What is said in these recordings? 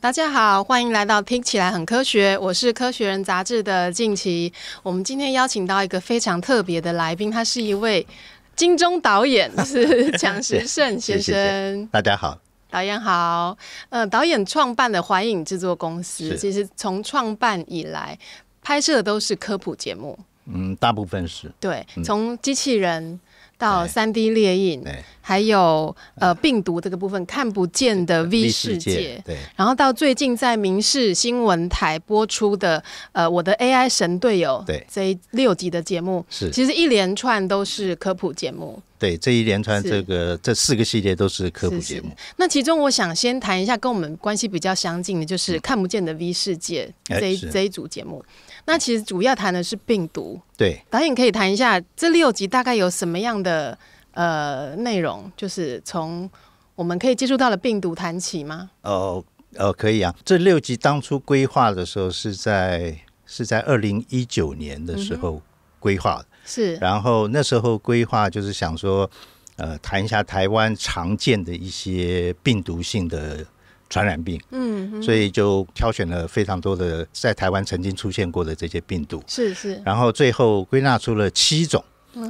大家好，欢迎来到听起来很科学。我是科学人杂志的近期。我们今天邀请到一个非常特别的来宾，他是一位金钟导演，是蒋时胜先生。大家好，导演好。嗯，导演创办的环影制作公司，其实从创办以来。拍摄都是科普节目，嗯，大部分是对，从机器人到三 D 列印。还有呃病毒这个部分看不见的 V 世界，对，然后到最近在民事新闻台播出的呃我的 AI 神队友，对，这六集的节目是，其实一连串都是科普节目，对，这一连串这个这四个系列都是科普节目。那其中我想先谈一下跟我们关系比较相近的，就是看不见的 V 世界这这一组节目。那其实主要谈的是病毒，对，导演可以谈一下这六集大概有什么样的。呃，内容就是从我们可以接触到的病毒谈起吗？哦，哦，可以啊。这六集当初规划的时候，是在是在二零一九年的时候规划的。是。然后那时候规划就是想说，呃，谈一下台湾常见的一些病毒性的传染病。嗯。所以就挑选了非常多的在台湾曾经出现过的这些病毒。是是。然后最后归纳出了七种，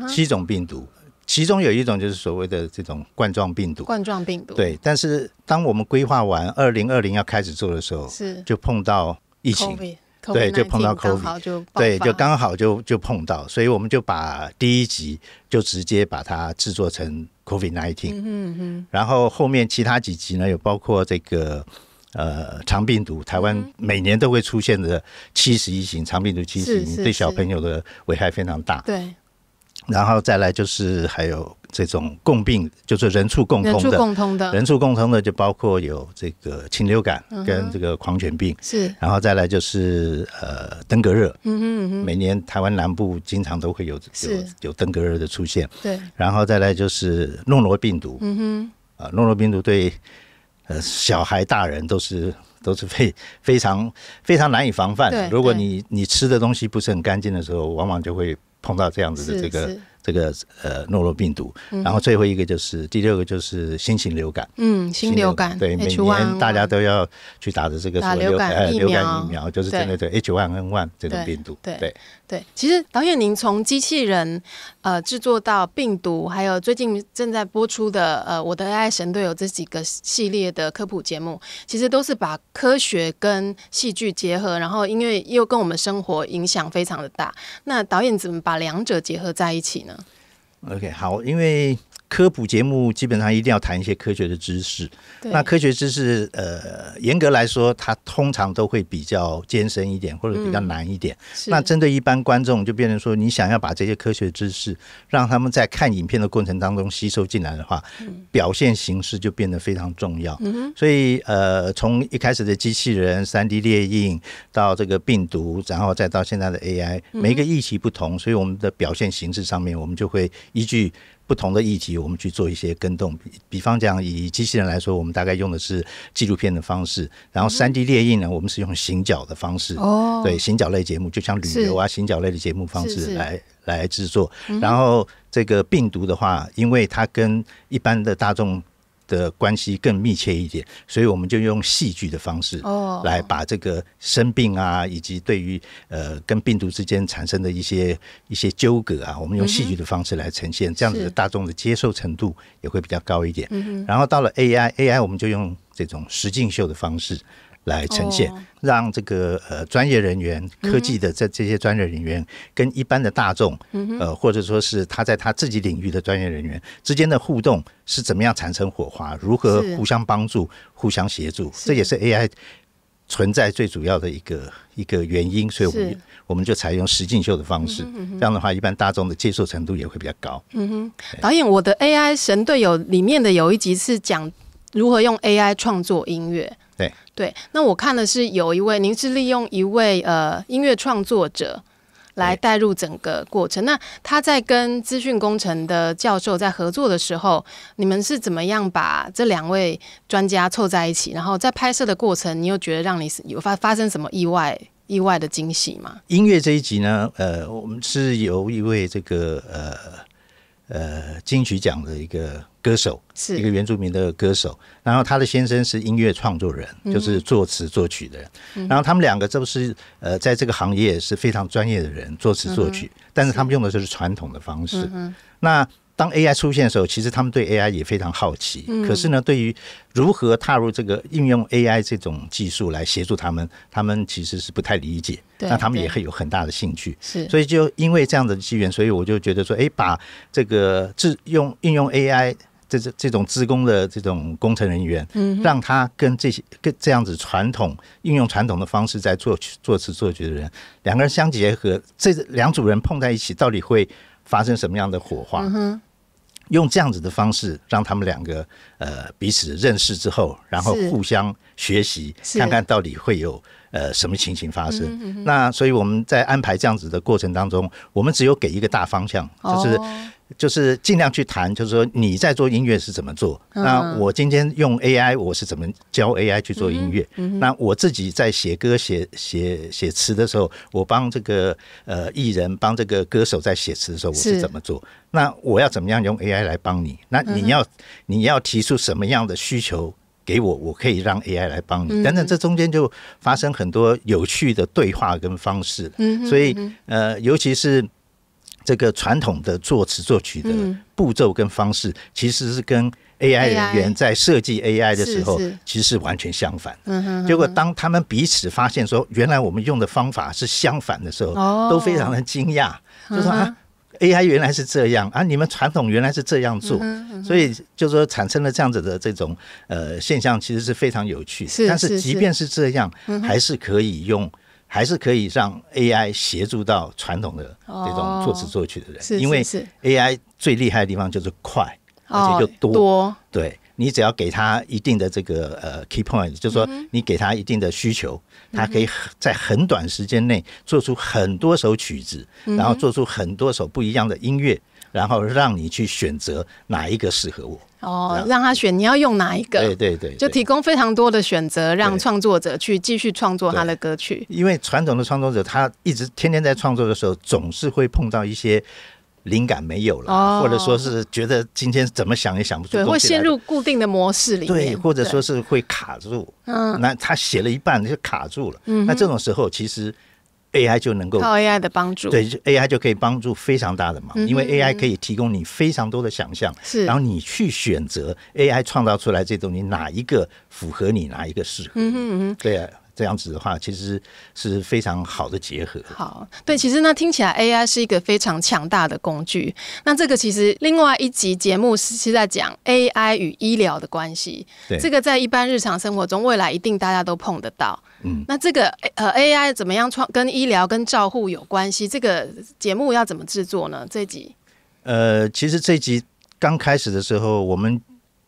七种病毒。其中有一种就是所谓的这种冠状病毒，冠状病毒对。但是当我们规划完二零二零要开始做的时候，是就碰到疫情，对，就碰到 COVID，对，就刚好就就碰到，所以我们就把第一集就直接把它制作成 COVID nineteen，嗯嗯。然后后面其他几集呢，有包括这个呃肠病毒，台湾每年都会出现的七十一型肠病毒七十一型，对小朋友的危害非常大，对。然后再来就是还有这种共病，就是人畜共通的，人畜共通的，人畜共通的就包括有这个禽流感跟这个狂犬病是，然后再来就是呃登革热，嗯嗯嗯，每年台湾南部经常都会有有有登革热的出现，对，然后再来就是诺罗病毒，嗯哼，啊诺罗病毒对呃小孩大人都是都是非非常非常难以防范，如果你你吃的东西不是很干净的时候，往往就会。碰到这样子的这个这个呃诺诺病毒，然后最后一个就是第六个就是新型流感，嗯，新流感对，每年大家都要去打的这个流感疫苗，流感疫苗就是针对这 H1N1 这种病毒，对。对，其实导演您从机器人，呃，制作到病毒，还有最近正在播出的，呃，《我的爱神队友》这几个系列的科普节目，其实都是把科学跟戏剧结合，然后因为又跟我们生活影响非常的大。那导演怎么把两者结合在一起呢？OK，好，因为。科普节目基本上一定要谈一些科学的知识，那科学知识，呃，严格来说，它通常都会比较艰深一点，或者比较难一点。那针对一般观众，就变成说，你想要把这些科学知识让他们在看影片的过程当中吸收进来的话，表现形式就变得非常重要。所以，呃，从一开始的机器人、三 D 列印到这个病毒，然后再到现在的 AI，每一个议题不同，所以我们的表现形式上面，我们就会依据。不同的议题，我们去做一些跟动。比比方讲，以机器人来说，我们大概用的是纪录片的方式；然后三 D 猎印呢，我们是用行脚的方式。哦，对，行脚类节目，就像旅游啊，行脚类的节目方式来来制作。然后这个病毒的话，因为它跟一般的大众。的关系更密切一点，所以我们就用戏剧的方式，来把这个生病啊，以及对于呃跟病毒之间产生的一些一些纠葛啊，我们用戏剧的方式来呈现，这样子的大众的接受程度也会比较高一点。然后到了 AI，AI 我们就用这种实景秀的方式。来呈现，让这个呃专业人员、科技的这这些专业人员跟一般的大众，呃或者说是他在他自己领域的专业人员之间的互动是怎么样产生火花，如何互相帮助、互相协助，这也是 AI 存在最主要的一个一个原因。所以，我们我们就采用实景秀的方式，这样的话，一般大众的接受程度也会比较高。嗯哼，导演，我的 AI 神队友里面的有一集是讲如何用 AI 创作音乐。对，那我看的是有一位，您是利用一位呃音乐创作者来带入整个过程。那他在跟资讯工程的教授在合作的时候，你们是怎么样把这两位专家凑在一起？然后在拍摄的过程，你又觉得让你有发发生什么意外、意外的惊喜吗？音乐这一集呢，呃，我们是有一位这个呃。呃，金曲奖的一个歌手，是一个原住民的歌手。然后他的先生是音乐创作人，就是作词作曲的人。然后他们两个，都是呃，在这个行业是非常专业的人，作词作曲。但是他们用的就是传统的方式。那。当 AI 出现的时候，其实他们对 AI 也非常好奇。嗯。可是呢，对于如何踏入这个应用 AI 这种技术来协助他们，他们其实是不太理解。那他们也会有很大的兴趣。是。所以，就因为这样的机缘，所以我就觉得说，哎，把这个自用应用 AI 这这这种职工的这种工程人员，嗯，让他跟这些跟这样子传统应用传统的方式在做做词做曲的人，两个人相结合，这两组人碰在一起，到底会？发生什么样的火花？用这样子的方式让他们两个呃彼此认识之后，然后互相学习，看看到底会有呃什么情形发生。那所以我们在安排这样子的过程当中，我们只有给一个大方向，就是。就是尽量去谈，就是说你在做音乐是怎么做？那我今天用 AI，我是怎么教 AI 去做音乐？那我自己在写歌、写写写词的时候，我帮这个呃艺人、帮这个歌手在写词的时候，我是怎么做？那我要怎么样用 AI 来帮你？那你要你要提出什么样的需求给我？我可以让 AI 来帮你。等等，这中间就发生很多有趣的对话跟方式。嗯，所以呃，尤其是。这个传统的作词作曲的步骤跟方式，其实是跟 AI 人员在设计 AI 的时候，其实是完全相反。结果当他们彼此发现说，原来我们用的方法是相反的时候，都非常的惊讶，就说啊，AI 原来是这样啊，你们传统原来是这样做，所以就说产生了这样子的这种呃现象，其实是非常有趣。但是即便是这样，还是可以用。还是可以让 AI 协助到传统的这种作词作曲的人，因为 AI 最厉害的地方就是快，而且就多。对你只要给他一定的这个呃 key points，就是说你给他一定的需求，他可以在很短时间内做出很多首曲子，然后做出很多首不一样的音乐。然后让你去选择哪一个适合我哦，让他选你要用哪一个？对对对，就提供非常多的选择，让创作者去继续创作他的歌曲。因为传统的创作者他一直天天在创作的时候，总是会碰到一些灵感没有了，或者说是觉得今天怎么想也想不出，对，会陷入固定的模式里面，对，或者说是会卡住。嗯，那他写了一半就卡住了。嗯，那这种时候其实。AI 就能够靠 AI 的帮助，对，AI 就可以帮助非常大的忙。因为 AI 可以提供你非常多的想象，是，然后你去选择 AI 创造出来这东西哪一个符合你，哪一个适合，嗯嗯哼，对啊。这样子的话，其实是非常好的结合。好，对，其实那听起来 AI 是一个非常强大的工具。那这个其实另外一集节目是在讲 AI 与医疗的关系。对，这个在一般日常生活中，未来一定大家都碰得到。嗯，那这个呃 AI 怎么样创跟医疗跟照护有关系？这个节目要怎么制作呢？这集？呃，其实这集刚开始的时候，我们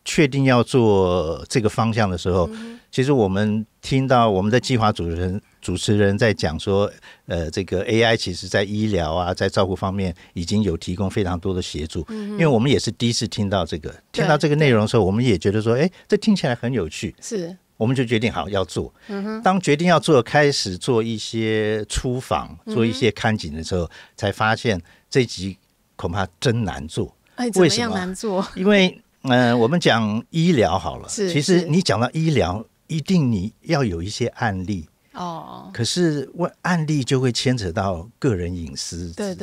确定要做这个方向的时候。其实我们听到我们的计划主持人主持人在讲说，呃，这个 AI 其实在医疗啊，在照顾方面已经有提供非常多的协助。嗯因为我们也是第一次听到这个，听到这个内容的时候，我们也觉得说，哎，这听起来很有趣。是。我们就决定好要做。当决定要做，开始做一些出访，做一些看景的时候，才发现这集恐怕真难做。哎，什么难做？因为，嗯，我们讲医疗好了。其实你讲到医疗。一定你要有一些案例哦，可是问案例就会牵扯到个人隐私的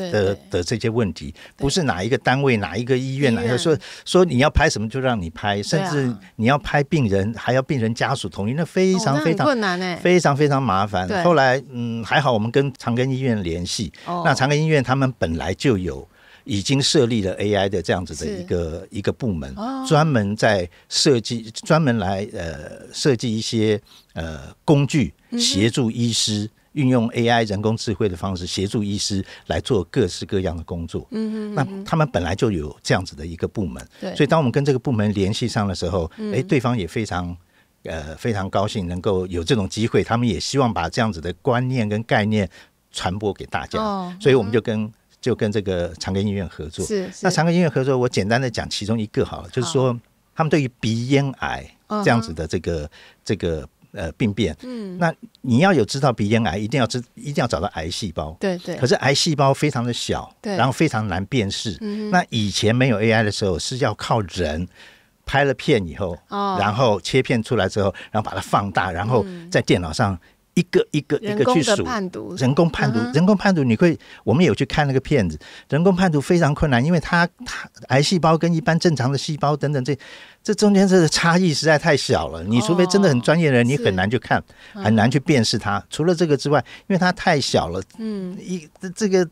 的这些问题，不是哪一个单位、哪一个医院，哪个说说你要拍什么就让你拍，甚至你要拍病人还要病人家属同意，那非常非常困难哎，非常非常麻烦。后来嗯还好，我们跟长庚医院联系，那长庚医院他们本来就有。已经设立了 AI 的这样子的一个一个部门，专门在设计，专门来呃设计一些呃工具，协助医师运用 AI 人工智慧的方式协助医师来做各式各样的工作。嗯嗯。那他们本来就有这样子的一个部门，对。所以，当我们跟这个部门联系上的时候，哎，对方也非常呃非常高兴能够有这种机会，他们也希望把这样子的观念跟概念传播给大家。哦。所以，我们就跟。就跟这个长庚医院合作，是。那长庚医院合作，我简单的讲其中一个好了，就是说他们对于鼻咽癌这样子的这个这个呃病变，嗯，那你要有知道鼻咽癌，一定要知，一定要找到癌细胞，对对。可是癌细胞非常的小，对，然后非常难辨识。那以前没有 AI 的时候，是要靠人拍了片以后，哦，然后切片出来之后，然后把它放大，然后在电脑上。一个一个一个去数，人工判读，人工判读，人工判读，你会，我们有去看那个片子，人工判读非常困难，因为它它癌细胞跟一般正常的细胞等等这。这中间这个差异实在太小了，你除非真的很专业的人，你很难去看，很难去辨识它。除了这个之外，因为它太小了，嗯，一这个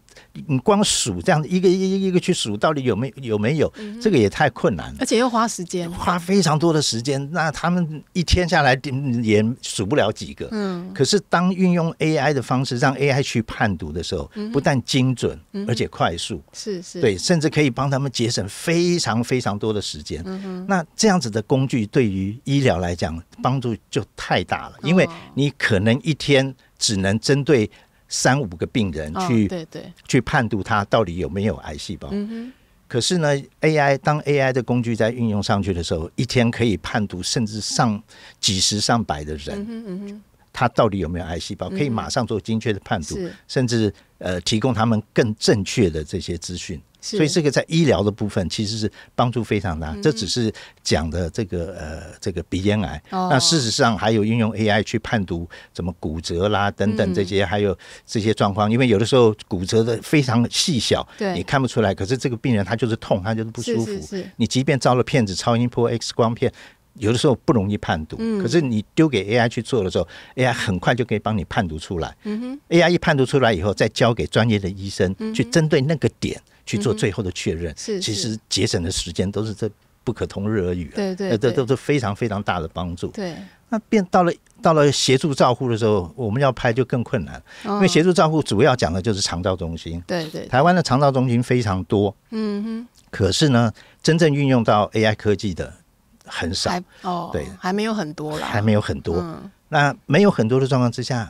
你光数这样一个一一个去数，到底有没有没有，这个也太困难，而且又花时间，花非常多的时间。那他们一天下来也数不了几个，嗯。可是当运用 AI 的方式让 AI 去判读的时候，不但精准，而且快速，是是对，甚至可以帮他们节省非常非常多的时间。嗯嗯，那。这样子的工具对于医疗来讲帮助就太大了，因为你可能一天只能针对三五个病人去，对对，去判断他到底有没有癌细胞。嗯可是呢，AI 当 AI 的工具在运用上去的时候，一天可以判读甚至上几十上百的人，嗯嗯他到底有没有癌细胞，可以马上做精确的判读，甚至呃提供他们更正确的这些资讯。所以这个在医疗的部分其实是帮助非常大，这只是讲的这个呃这个鼻咽癌。那事实上还有运用 AI 去判读怎么骨折啦等等这些，还有这些状况，因为有的时候骨折的非常细小，对，看不出来。可是这个病人他就是痛，他就是不舒服。是是是，你即便照了片子、超音波、X 光片。有的时候不容易判读，可是你丢给 AI 去做的时候，AI 很快就可以帮你判读出来。AI 一判读出来以后，再交给专业的医生去针对那个点去做最后的确认，其实节省的时间都是这不可同日而语，对对，这都是非常非常大的帮助。对，那变到了到了协助照护的时候，我们要拍就更困难，因为协助照护主要讲的就是肠道中心。对对，台湾的肠道中心非常多。嗯哼，可是呢，真正运用到 AI 科技的。很少，对，还没有很多了。还没有很多，那没有很多的状况之下，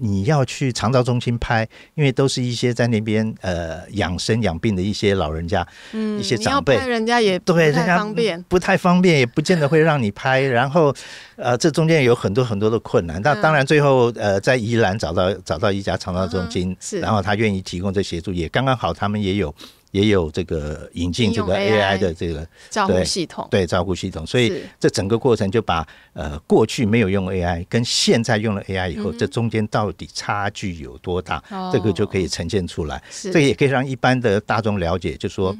你要去长照中心拍，因为都是一些在那边呃养生养病的一些老人家，嗯，一些长辈，人家也对，人家方便，不太方便，也不见得会让你拍。然后，呃，这中间有很多很多的困难。那当然，最后呃，在宜兰找到找到一家长照中心，然后他愿意提供这协助，也刚刚好，他们也有。也有这个引进这个 AI 的这个照顾系统，对照顾系统，所以这整个过程就把呃过去没有用 AI 跟现在用了 AI 以后，这中间到底差距有多大，这个就可以呈现出来。这也可以让一般的大众了解，就说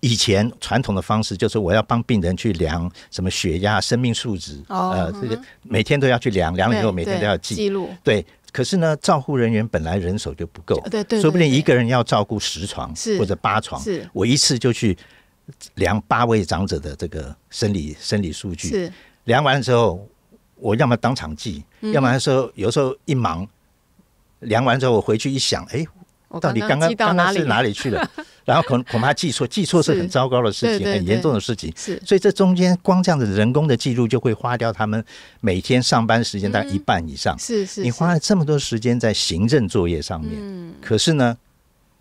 以前传统的方式，就是我要帮病人去量什么血压、生命数值，呃，这个每天都要去量，量了以后每天都要记录，对。可是呢，照护人员本来人手就不够，对对对，说不定一个人要照顾十床或者八床，我一次就去量八位长者的这个生理生理数据，量完之后，我要么当场记，要么说有时候一忙，量完之后我回去一想，哎。到底刚刚刚刚是哪里去了？然后恐恐怕记错，记错是很糟糕的事情，很严重的事情。所以这中间光这样的人工的记录就会花掉他们每天上班时间的一半以上。是是，你花了这么多时间在行政作业上面，可是呢，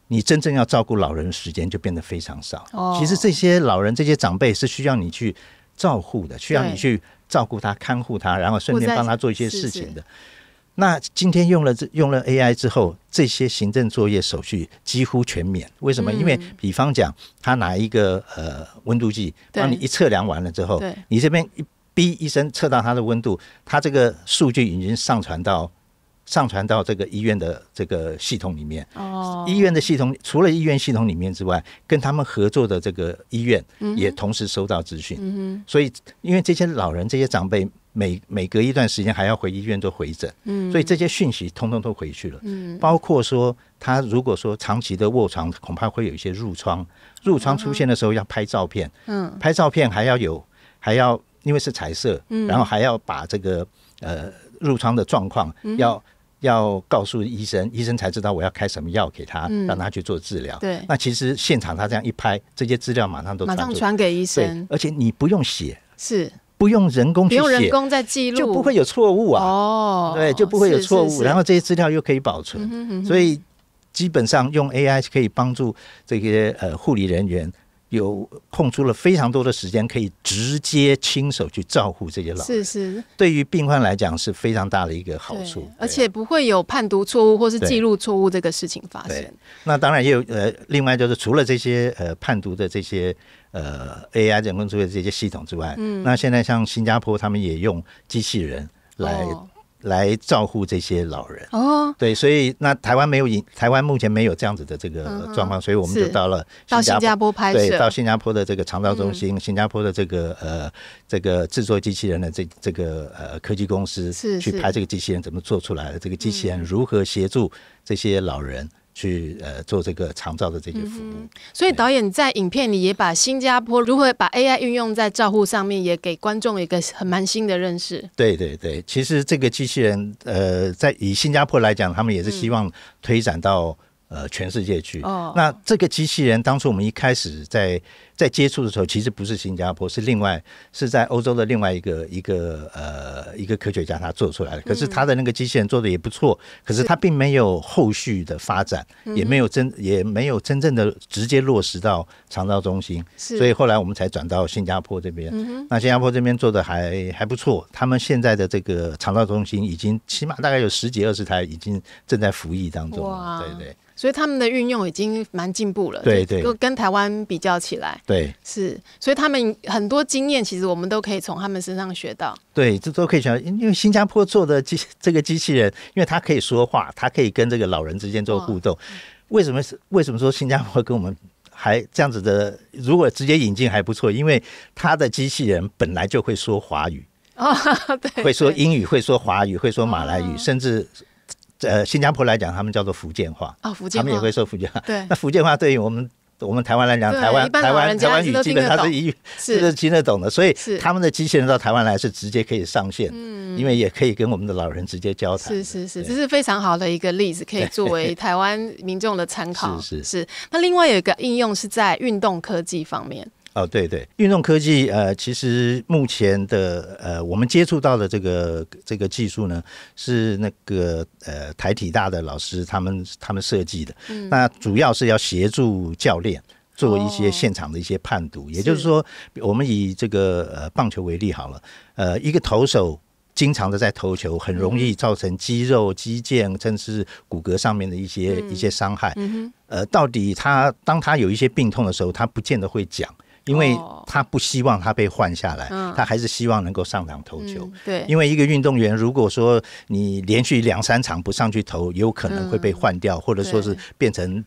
你真正要照顾老人的时间就变得非常少。其实这些老人、这些长辈是需要你去照顾的，需要你去照顾他、看护他，然后顺便帮他做一些事情的。那今天用了这用了 AI 之后，这些行政作业手续几乎全免。为什么？因为比方讲，他拿一个呃温度计，帮你一测量完了之后，你这边一逼医生测到他的温度，他这个数据已经上传到上传到这个医院的这个系统里面。哦。医院的系统除了医院系统里面之外，跟他们合作的这个医院也同时收到资讯。嗯所以，因为这些老人、这些长辈。每每隔一段时间还要回医院做回诊，嗯，所以这些讯息通通都回去了，嗯，包括说他如果说长期的卧床，恐怕会有一些褥疮，褥疮出现的时候要拍照片，嗯，拍照片还要有，还要因为是彩色，嗯，然后还要把这个呃褥疮的状况要要告诉医生，医生才知道我要开什么药给他，让他去做治疗，对，那其实现场他这样一拍，这些资料马上都马上传给医生，而且你不用写，是。不用人工去写，用人工在记录就不会有错误啊。哦，对，就不会有错误。然后这些资料又可以保存，所以基本上用 AI 可以帮助这些呃护理人员有空出了非常多的时间，可以直接亲手去照顾这些老人。是是，对于病患来讲是非常大的一个好处，而且不会有判读错误或是记录错误这个事情发生。那当然也有呃，另外就是除了这些呃判读的这些。呃，AI 人工智能这些系统之外，嗯，那现在像新加坡，他们也用机器人来来照顾这些老人。哦，对，所以那台湾没有引，台湾目前没有这样子的这个状况，所以我们就到了到新加坡拍摄，到新加坡的这个肠道中心，新加坡的这个呃这个制作机器人的这这个呃科技公司去拍这个机器人怎么做出来的，这个机器人如何协助这些老人。去呃做这个长照的这些服务，所以导演在影片里也把新加坡如何把 AI 运用在照护上面，也给观众一个很蛮新的认识。对对对，其实这个机器人呃，在以新加坡来讲，他们也是希望推展到。呃，全世界去。那这个机器人当初我们一开始在在接触的时候，其实不是新加坡，是另外是在欧洲的另外一个一个呃一个科学家他做出来的。可是他的那个机器人做的也不错，可是他并没有后续的发展，也没有真也没有真正的直接落实到肠道中心。所以后来我们才转到新加坡这边。那新加坡这边做的还还不错，他们现在的这个肠道中心已经起码大概有十几二十台已经正在服役当中。对对。所以他们的运用已经蛮进步了，对对，跟台湾比较起来，对是，所以他们很多经验，其实我们都可以从他们身上学到。对，这都可以学，因为新加坡做的机这个机器人，因为它可以说话，它可以跟这个老人之间做互动。为什么是？为什么说新加坡跟我们还这样子的？如果直接引进还不错，因为他的机器人本来就会说华语哦，对，会说英语，会说华语，会说马来语，甚至。在新加坡来讲，他们叫做福建话，他们也会说福建话。那福建话对于我们我们台湾来讲，台湾台湾台湾语基本上是一 是听得懂的，所以他们的机器人到台湾来是直接可以上线，因为也可以跟我们的老人直接交谈。是是是，这是非常好的一个例子，可以作为 台湾民众的参考。是是。那另外有一个应用是在运动科技方面。哦，对对，运动科技，呃，其实目前的，呃，我们接触到的这个这个技术呢，是那个呃台体大的老师他们他们设计的，那主要是要协助教练做一些现场的一些判读，也就是说，我们以这个呃棒球为例好了，呃，一个投手经常的在投球，很容易造成肌肉、肌腱甚至骨骼上面的一些一些伤害，呃，到底他当他有一些病痛的时候，他不见得会讲。因为他不希望他被换下来，他还是希望能够上场投球。对，因为一个运动员，如果说你连续两三场不上去投，有可能会被换掉，或者说是变成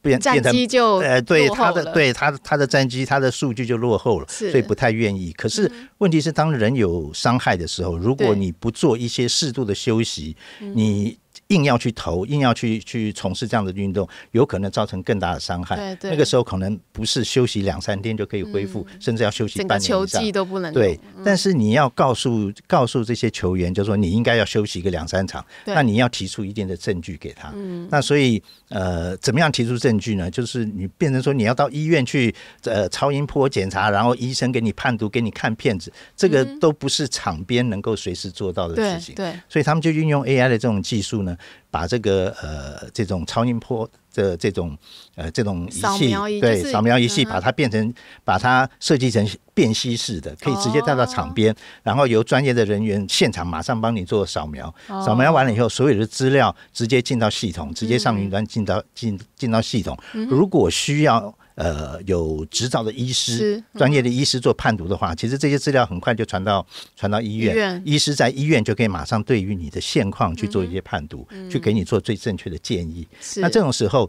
变变成就呃对他的对他他的战绩，他的数据就落后了，所以不太愿意。可是问题是，当人有伤害的时候，如果你不做一些适度的休息，你。硬要去投，硬要去去从事这样的运动，有可能造成更大的伤害。对对，那个时候可能不是休息两三天就可以恢复，甚至要休息半球季都不能。对，但是你要告诉告诉这些球员，就说你应该要休息个两三场。那你要提出一定的证据给他。嗯，那所以呃，怎么样提出证据呢？就是你变成说你要到医院去呃超音波检查，然后医生给你判读，给你看片子，这个都不是场边能够随时做到的事情。对对，所以他们就运用 AI 的这种技术呢。把这个呃这种超音波的这种呃这种仪器，对，扫描仪器，把它变成把它设计成便携式的，可以直接带到场边，然后由专业的人员现场马上帮你做扫描。扫描完了以后，所有的资料直接进到系统，直接上云端，进到进进到系统。如果需要。呃，有执照的医师、专业的医师做判读的话，其实这些资料很快就传到传到医院，医师在医院就可以马上对于你的现况去做一些判读，去给你做最正确的建议。那这种时候，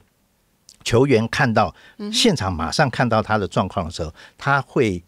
球员看到现场马上看到他的状况的时候，他会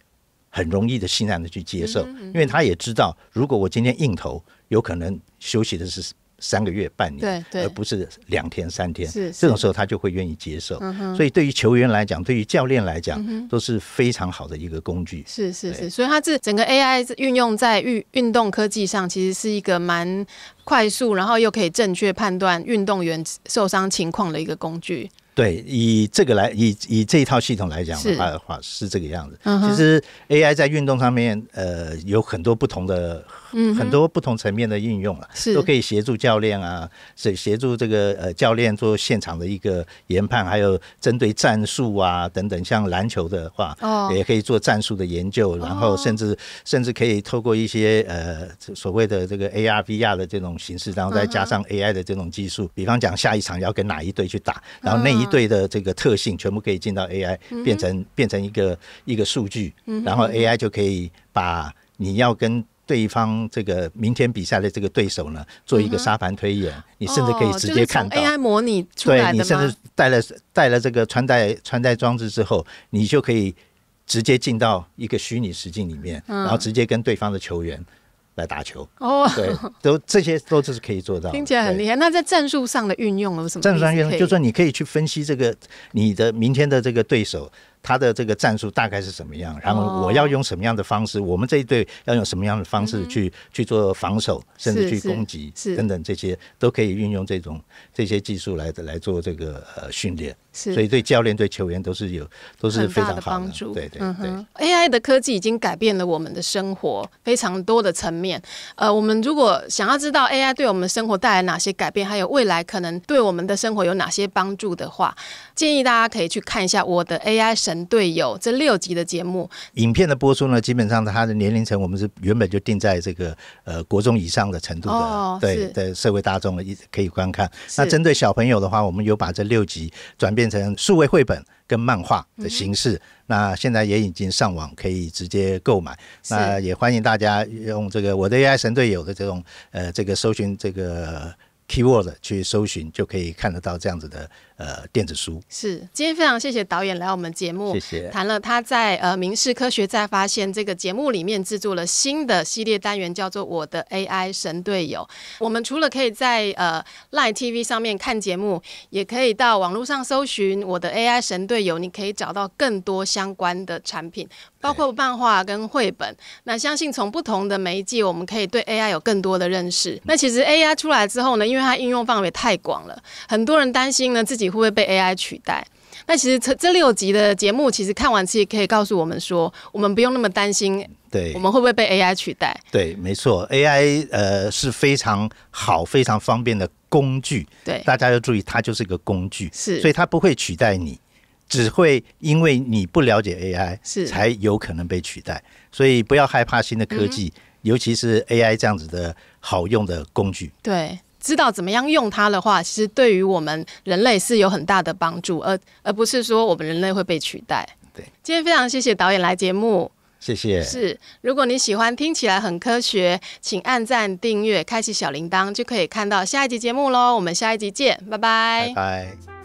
很容易的欣然的去接受，因为他也知道，如果我今天硬投，有可能休息的是。三个月半年，而不是两天三天，这种时候他就会愿意接受。所以对于球员来讲，对于教练来讲，都是非常好的一个工具。是是是，所以它这整个 AI 运用在运运动科技上，其实是一个蛮快速，然后又可以正确判断运动员受伤情况的一个工具。对，以这个来，以以这一套系统来讲的话，是这个样子。其实 AI 在运动上面，呃，有很多不同的。嗯，很多不同层面的应用了，都可以协助教练啊，是协助这个呃教练做现场的一个研判，还有针对战术啊等等。像篮球的话，也可以做战术的研究，然后甚至甚至可以透过一些呃所谓的这个 A R V R 的这种形式，然后再加上 A I 的这种技术。比方讲，下一场要跟哪一队去打，然后那一队的这个特性全部可以进到 A I，变成变成一个一个数据，然后 A I 就可以把你要跟对方这个明天比赛的这个对手呢，做一个沙盘推演，你甚至可以直接看到 AI 模拟出来的。对你甚至带了带了这个穿戴穿戴装置之后，你就可以直接进到一个虚拟实境里面，然后直接跟对方的球员来打球。哦，对，都这些都是可以做到，听起来很厉害。那在战术上的运用有什么战术上运用？就说你可以去分析这个你的明天的这个对手。他的这个战术大概是什么样？然后我要用什么样的方式？我们这一队要用什么样的方式去去做防守，甚至去攻击等等，这些都可以运用这种这些技术来来做这个呃训练。所以对教练、对球员都是有都是非常好的帮助。对对对，AI 的科技已经改变了我们的生活，非常多的层面。呃，我们如果想要知道 AI 对我们生活带来哪些改变，还有未来可能对我们的生活有哪些帮助的话，建议大家可以去看一下我的 AI 神。神队友这六集的节目，影片的播出呢，基本上它的年龄层我们是原本就定在这个呃国中以上的程度的，对社会大众的一可以观看。那针对小朋友的话，我们有把这六集转变成数位绘本跟漫画的形式，那现在也已经上网可以直接购买。那也欢迎大家用这个我的 AI 神队友的这种呃这个搜寻这个 keyword 去搜寻，就可以看得到这样子的。呃，电子书是今天非常谢谢导演来我们节目，谢谢谈了他在呃《民事科学再发现》这个节目里面制作了新的系列单元，叫做《我的 AI 神队友》。我们除了可以在呃 Line TV 上面看节目，也可以到网络上搜寻《我的 AI 神队友》，你可以找到更多相关的产品，包括漫画跟绘本。那相信从不同的媒介，我们可以对 AI 有更多的认识。那其实 AI 出来之后呢，因为它应用范围太广了，很多人担心呢自己。会不会被 AI 取代？那其实这这六集的节目，其实看完其实可以告诉我们说，我们不用那么担心，对，我们会不会被 AI 取代？对，没错，AI 呃是非常好、非常方便的工具。对，大家要注意，它就是一个工具，是，所以它不会取代你，只会因为你不了解 AI 是才有可能被取代。所以不要害怕新的科技，尤其是 AI 这样子的好用的工具。对。知道怎么样用它的话，其实对于我们人类是有很大的帮助，而而不是说我们人类会被取代。对，今天非常谢谢导演来节目，谢谢。是，如果你喜欢听起来很科学，请按赞、订阅、开启小铃铛，就可以看到下一集节目喽。我们下一集见，拜拜，拜拜。